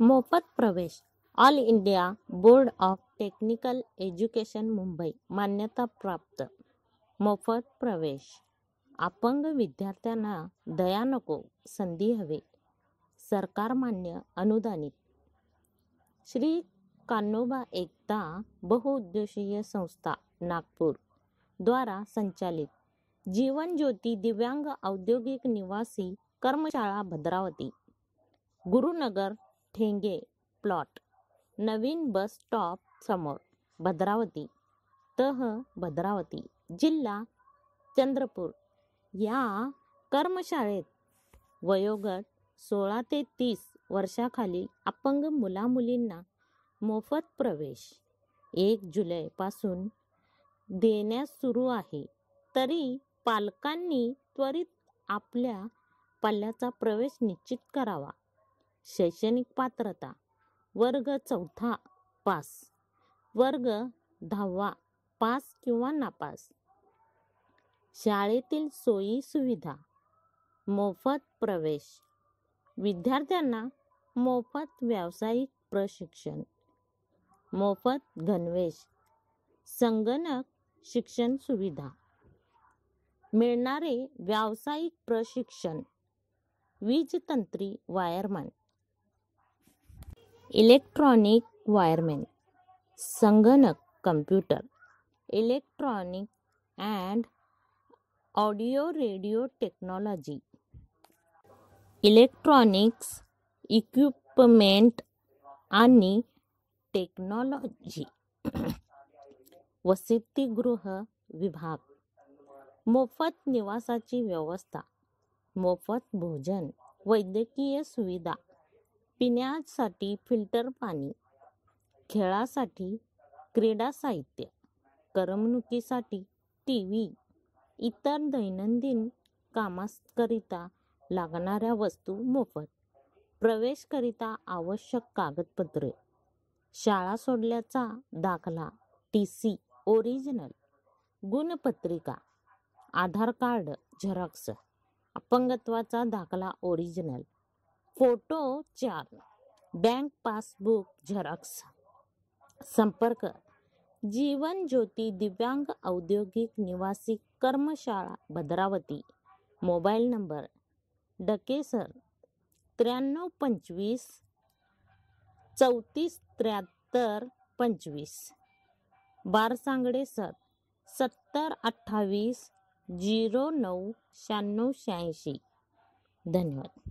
मोफत प्रवेश all India board of technical education Mumbai मान्यता प्राप्त मोफत प्रवेश अपंग विद्यार्थ्यांना दया नको संधी सरकार मान्य अनुदानित श्री कान्नोबा एकता बहुउद्देशीय संस्था नागपूर द्वारा संचालित जीवन ज्योती दिव्यांग औद्योगिक निवासी कर्मशाळा भद्रावती गुरुनगर ठेंगे प्लॉट नवीन बस स्टॉप समोर भद्रावती तह भद्रावती जिल्हा चंद्रपूर या कर्मशाळेत वयोगट सोळा ते तीस वर्षाखालील अपंग मुलामुलींना मोफत प्रवेश एक जुलैपासून देण्यास सुरू आहे तरी पालकांनी त्वरित आपल्या पाल्याचा प्रवेश निश्चित करावा शैक्षणिक पात्रता वर्ग चौथा पास वर्ग दहावा पास किंवा नापास शाळेतील सोयी सुविधा मोफत प्रवेश विद्यार्थ्यांना मोफत व्यावसायिक प्रशिक्षण मोफत गणवेश संगणक शिक्षण सुविधा मिळणारे व्यावसायिक प्रशिक्षण वीज तंत्री वायरमन इलेक्ट्रॉनिक वायरमॅन संगणक computer electronic and audio radio technology electronics equipment आणि टेक्नॉलॉजी वसतिगृह विभाग मोफत निवासाची व्यवस्था मोफत भोजन वैद्यकीय सुविधा पिण्यासाठी फिल्टर पाणी खेळासाठी क्रीडा साहित्य करमणुकीसाठी टी व्ही इतर दैनंदिन कामाकरिता लागणाऱ्या वस्तू मोफत प्रवेशकरिता आवश्यक कागदपत्रे शाळा सोडल्याचा दाखला टी सी ओरिजिनल गुणपत्रिका आधार कार्ड झेरॉक्स अपंगत्वाचा दाखला ओरिजिनल फोटो चार बँक पासबुक झेरॉक्स संपर्क जीवन ज्योती दिव्यांग औद्योगिक निवासी कर्मशाळा भद्रावती मोबाईल नंबर डकेसर त्र्याण्णव पंचवीस चौतीस त्र्याहत्तर पंचवीस बारसांगडे सर सत्तर अठ्ठावीस झिरो नऊ शहाण्णव शहाऐंशी धन्यवाद